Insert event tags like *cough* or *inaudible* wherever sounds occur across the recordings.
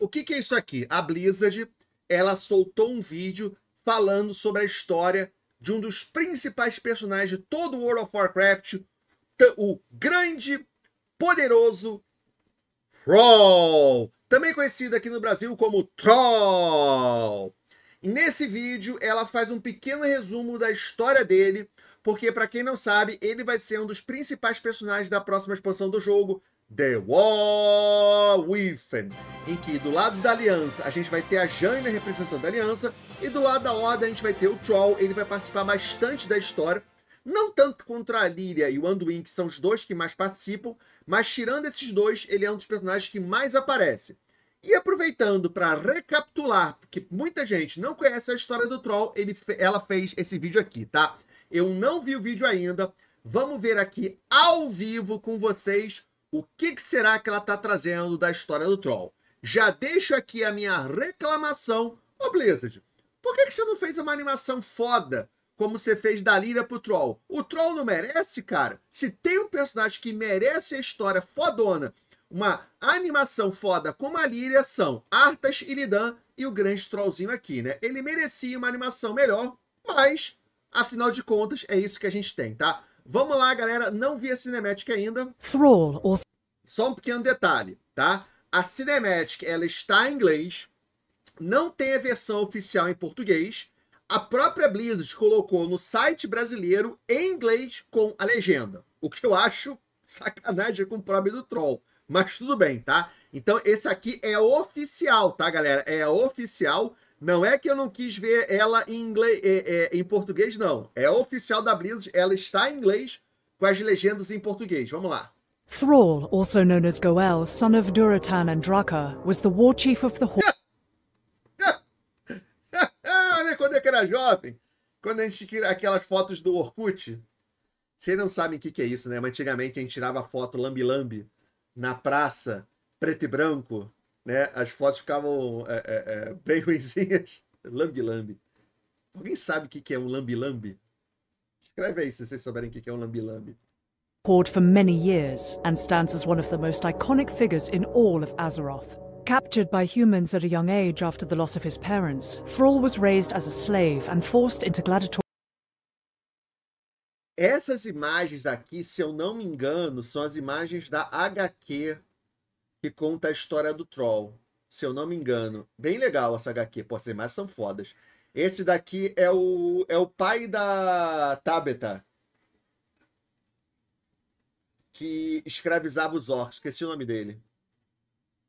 o que, que é isso aqui? A Blizzard, ela soltou um vídeo falando sobre a história de um dos principais personagens de todo o World of Warcraft, o grande, poderoso Troll, também conhecido aqui no Brasil como Troll. E nesse vídeo ela faz um pequeno resumo da história dele, porque para quem não sabe, ele vai ser um dos principais personagens da próxima expansão do jogo, The War Within, em que do lado da Aliança a gente vai ter a Jaina representando a Aliança e do lado da Horda a gente vai ter o Troll, ele vai participar bastante da história, não tanto contra a Lyria e o Anduin, que são os dois que mais participam, mas tirando esses dois, ele é um dos personagens que mais aparece. E aproveitando para recapitular, porque muita gente não conhece a história do Troll, ele, ela fez esse vídeo aqui, tá? Eu não vi o vídeo ainda, vamos ver aqui ao vivo com vocês o que, que será que ela está trazendo da história do Troll? Já deixo aqui a minha reclamação. Ô Blizzard, por que, que você não fez uma animação foda como você fez da Lyra pro Troll? O Troll não merece, cara? Se tem um personagem que merece a história fodona, uma animação foda como a Lyria são Artas, Iridan e o grande Trollzinho aqui, né? Ele merecia uma animação melhor, mas, afinal de contas, é isso que a gente tem, tá? Vamos lá, galera. Não vi a Cinematic ainda. Thrall, or... Só um pequeno detalhe, tá? A Cinematic, ela está em inglês. Não tem a versão oficial em português. A própria Blizzard colocou no site brasileiro em inglês com a legenda. O que eu acho sacanagem com o próprio do Troll. Mas tudo bem, tá? Então esse aqui é oficial, tá, galera? É oficial. Não é que eu não quis ver ela em, inglês, é, é, em português, não. É oficial da Blizzard, ela está em inglês com as legendas em português. Vamos lá. Thrall, also known as Goel, son of Duratan and Draka, was the war chief of the Horde. *laughs* Olha quando eu era jovem, quando a gente tira aquelas fotos do Orkut. Vocês não sabem o que, que é isso, né? Mas antigamente a gente tirava foto lambi-lambi na praça, preto e branco, né? As fotos ficavam é, é, é bem *laughs* ruinzinhas. Lambi-lambi. Alguém sabe o que é um lambi-lambi? Escreve aí se vocês souberem o que é um lambi-lambi. Poured for many years and stands as one of the most iconic figures in all of Azeroth. Captured by humans at a young age after the loss of his parents, Thrall was raised as a slave and forced into gladiatorial. Essas imagens aqui, se eu não me engano, são as imagens da HQ que conta a história do Troll, se eu não me engano. Bem legal essa HQ, pô, as mais são fodas. Esse daqui é o, é o pai da Tabeta, que escravizava os orcs, esqueci o nome dele.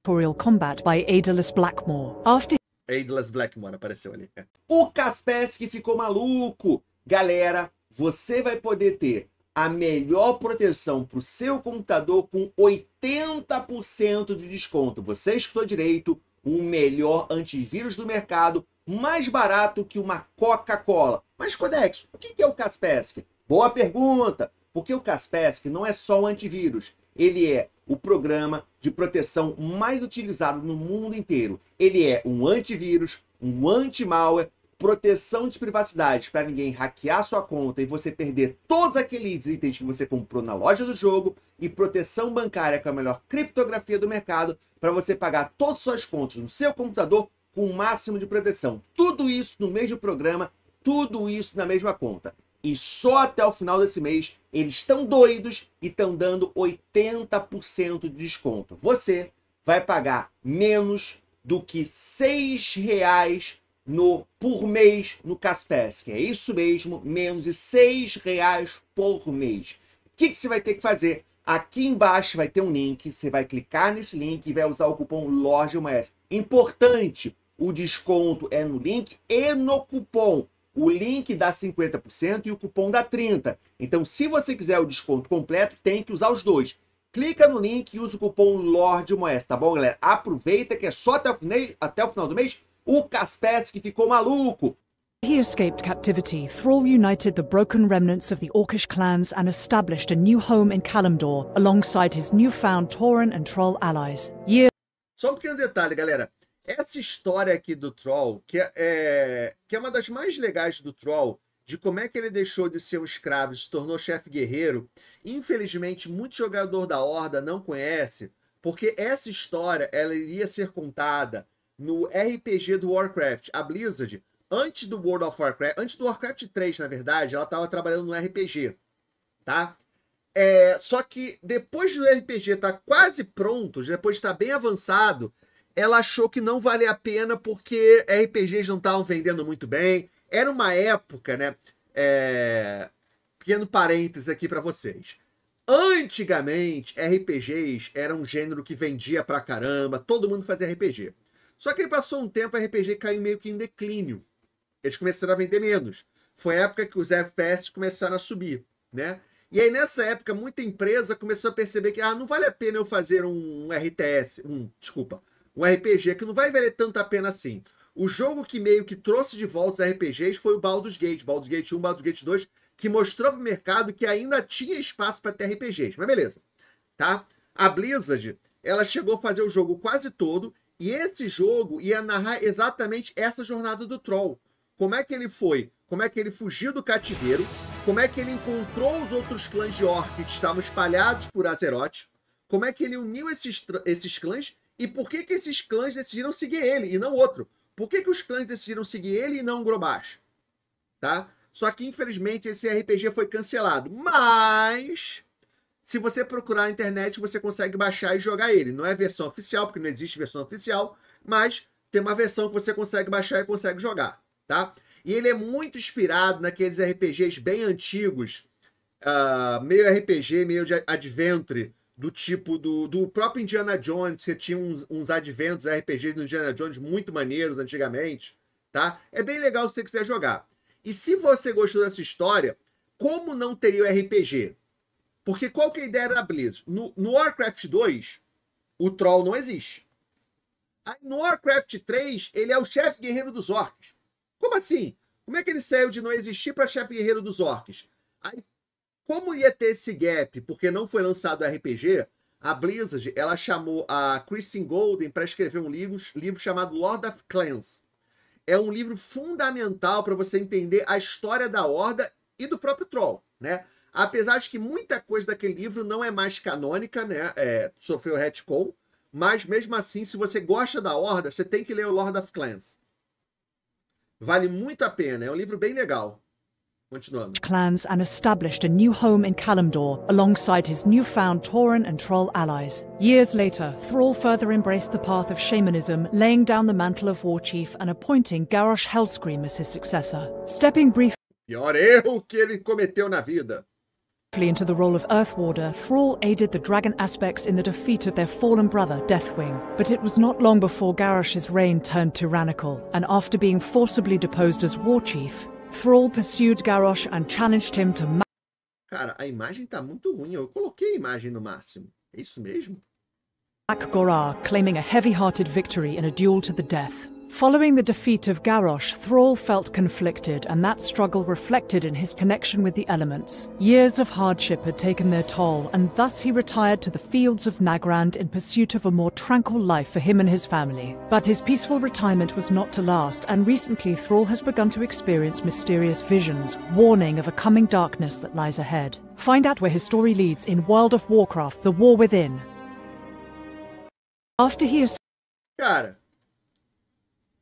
Real Combat by Aedalus Blackmore. After... Aedalus Blackmore apareceu ali. É. O Kaspersky ficou maluco! Galera, você vai poder ter a melhor proteção para o seu computador com 80% de desconto. Você escutou direito, o melhor antivírus do mercado, mais barato que uma Coca-Cola. Mas, Codex, o que é o Kaspersky? Boa pergunta! Porque o Kaspersky não é só um antivírus, ele é o programa de proteção mais utilizado no mundo inteiro. Ele é um antivírus, um anti-malware, proteção de privacidade para ninguém hackear sua conta e você perder todos aqueles itens que você comprou na loja do jogo e proteção bancária com é a melhor criptografia do mercado para você pagar todas as suas contas no seu computador com o máximo de proteção. Tudo isso no mesmo programa, tudo isso na mesma conta. E só até o final desse mês eles estão doidos e estão dando 80% de desconto. Você vai pagar menos do que R$ 6,00 no por mês no Kaspersky. É isso mesmo, menos de seis reais por mês. O que, que você vai ter que fazer? Aqui embaixo vai ter um link, você vai clicar nesse link e vai usar o cupom LOJAUMAS. Importante, o desconto é no link e no cupom. O link dá 50% e o cupom dá 30%. Então, se você quiser o desconto completo, tem que usar os dois. Clica no link e usa o cupom LORDEMOES, tá bom, galera? Aproveita que é só até o, até o final do mês o Kaspersky ficou maluco. He escaped captivity. Thrall united the broken remnants of the Orcish clans and established a new home in Kalimdor alongside his newfound Tauren and Troll allies. Year... Só um pequeno detalhe, galera. Essa história aqui do Troll, que é, é, que é uma das mais legais do Troll, de como é que ele deixou de ser um escravo e se tornou chefe guerreiro, infelizmente muito jogador da Horda não conhece, porque essa história ela iria ser contada no RPG do Warcraft. A Blizzard, antes do World of Warcraft, antes do Warcraft 3, na verdade, ela estava trabalhando no RPG, tá? É, só que depois do RPG estar tá quase pronto, depois de estar tá bem avançado, ela achou que não valia a pena porque RPGs não estavam vendendo muito bem. Era uma época, né? É... Pequeno parênteses aqui para vocês. Antigamente, RPGs era um gênero que vendia pra caramba, todo mundo fazia RPG. Só que ele passou um tempo, o RPG caiu meio que em declínio. Eles começaram a vender menos. Foi a época que os FPS começaram a subir, né? E aí, nessa época, muita empresa começou a perceber que ah, não vale a pena eu fazer um RTS, um, desculpa, um RPG, que não vai valer tanto a pena assim. O jogo que meio que trouxe de volta os RPGs foi o Baldur's Gate, Baldur's Gate 1, Baldur's Gate 2, que mostrou pro mercado que ainda tinha espaço para ter RPGs. Mas beleza, tá? A Blizzard, ela chegou a fazer o jogo quase todo e esse jogo ia narrar exatamente essa jornada do Troll. Como é que ele foi? Como é que ele fugiu do cativeiro? Como é que ele encontrou os outros clãs de orc que estavam espalhados por Azeroth? Como é que ele uniu esses, esses clãs? E por que, que esses clãs decidiram seguir ele e não outro? Por que, que os clãs decidiram seguir ele e não o Grobash? Tá? Só que, infelizmente, esse RPG foi cancelado. Mas se você procurar na internet, você consegue baixar e jogar ele. Não é versão oficial, porque não existe versão oficial, mas tem uma versão que você consegue baixar e consegue jogar, tá? E ele é muito inspirado naqueles RPGs bem antigos, uh, meio RPG, meio de adventure, do tipo do, do próprio Indiana Jones, você tinha uns, uns adventos, RPGs do Indiana Jones muito maneiros antigamente, tá? É bem legal se você quiser jogar. E se você gostou dessa história, como não teria o RPG? Porque qual que é a ideia da Blizzard? No, no Warcraft 2, o Troll não existe. Aí no Warcraft 3, ele é o chefe guerreiro dos orcs. Como assim? Como é que ele saiu de não existir para chefe guerreiro dos orcs? Aí, como ia ter esse gap, porque não foi lançado o RPG, a Blizzard ela chamou a Kristen Golden para escrever um livro, livro chamado Lord of Clans. É um livro fundamental para você entender a história da Horda e do próprio Troll, né? Apesar de que muita coisa daquele livro não é mais canônica, né? É, sofreu retcon. Mas mesmo assim, se você gosta da Horda, você tem que ler o Lord of Clans. Vale muito a pena, é um livro bem legal. Continuando. Clans and established a new home in Kalimdor alongside his newfound Tauren and Troll allies. Years later, Thrall further embraced the path of shamanism, laying down the mantle of war chief and appointing Garrosh Hellscream as his successor. Stepping brief. Pior erro que ele cometeu na vida. into the role of Earth Warder, Thrall aided the Dragon Aspects in the defeat of their fallen brother, Deathwing. But it was not long before Garrosh's reign turned tyrannical, and after being forcibly deposed as War Chief, Thrall pursued Garrosh and challenged him to. Cara, a imagem tá muito ruim. Eu coloquei a imagem no máximo. É isso mesmo? claiming a heavy hearted victory in a duel to the death. Following the defeat of Garrosh, Thrall felt conflicted, and that struggle reflected in his connection with the elements. Years of hardship had taken their toll, and thus he retired to the fields of Nagrand in pursuit of a more tranquil life for him and his family. But his peaceful retirement was not to last, and recently Thrall has begun to experience mysterious visions, warning of a coming darkness that lies ahead. Find out where his story leads in World of Warcraft The War Within. After he is. it.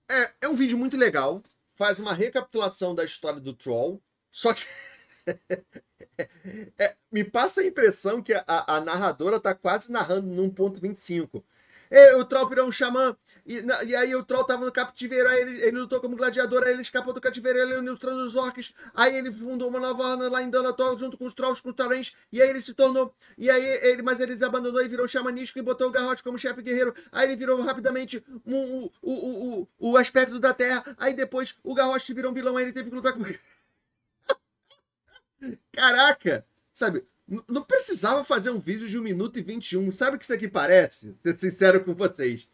É, é um vídeo muito legal. Faz uma recapitulação da história do Troll. Só que. *laughs* é, me passa a impressão que a, a narradora tá quase narrando num ponto 25. Ei, o Troll virou um xamã. E, na, e, aí o Troll tava no captiveiro, aí ele, ele lutou como gladiador, aí ele escapou do cativeiro, ele lutou os orcs, aí ele fundou uma nova ordem lá em Danator junto com os Trolls, com os e aí ele se tornou, e aí ele, mas ele abandonou e virou xamanístico e botou o Garrote como chefe guerreiro, aí ele virou rapidamente o, um, um, um, o, aspecto da terra, aí depois o Garrote virou um vilão, aí ele teve que lutar com... *laughs* Caraca! Sabe, não precisava fazer um vídeo de 1 minuto e 21. Sabe o que isso aqui parece? Ser sincero com vocês.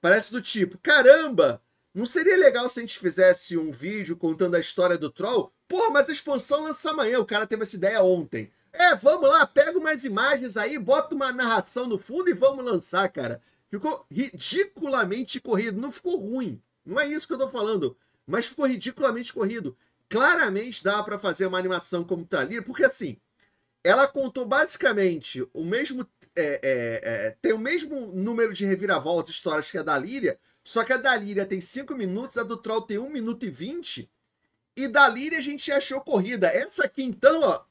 Parece do tipo, caramba, não seria legal se a gente fizesse um vídeo contando a história do Troll? Porra, mas a expansão lança amanhã, o cara teve essa ideia ontem. É, vamos lá, pega umas imagens aí, bota uma narração no fundo e vamos lançar, cara. Ficou ridiculamente corrido, não ficou ruim. Não é isso que eu tô falando, mas ficou ridiculamente corrido. Claramente dá para fazer uma animação como tá ali, porque assim, ela contou basicamente o mesmo. É, é, é, tem o mesmo número de reviravoltas histórias que a da Líria, só que a da Líria tem 5 minutos, a do Troll tem 1 um minuto e 20. E da Líria a gente achou corrida. Essa aqui, então, ó.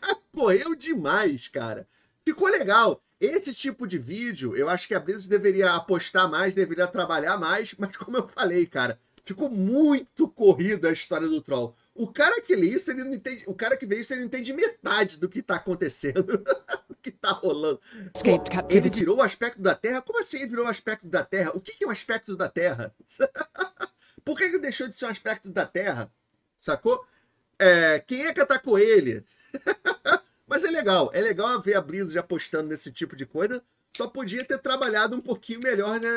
*laughs* Correu demais, cara. Ficou legal. Esse tipo de vídeo, eu acho que a Blizzard deveria apostar mais, deveria trabalhar mais, mas como eu falei, cara, ficou muito corrida a história do Troll. O cara que lê isso, ele não entende. O cara que vê isso, ele não entende metade do que tá acontecendo, *laughs* do que tá rolando. Ele virou o aspecto da Terra? Como assim ele virou o aspecto da Terra? O que, que é um aspecto da Terra? *laughs* Por que, que deixou de ser um aspecto da Terra? Sacou? É, quem é que atacou tá ele? *laughs* Mas é legal, é legal ver a Blizzard apostando nesse tipo de coisa. Só podia ter trabalhado um pouquinho melhor né,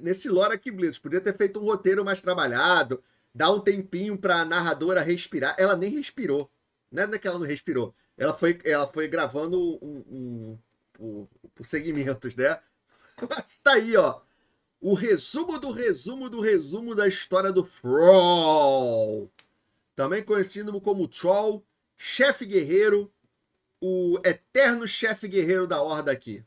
nesse lore aqui, Blizzard. Podia ter feito um roteiro mais trabalhado dá um tempinho para a narradora respirar. Ela nem respirou. Não é que ela não respirou. Ela foi, ela foi gravando um, um, um, um segmentos, né? *laughs* tá aí, ó. O resumo do resumo do resumo da história do Troll. Também conhecido como Troll, chefe guerreiro, o eterno chefe guerreiro da Horda aqui.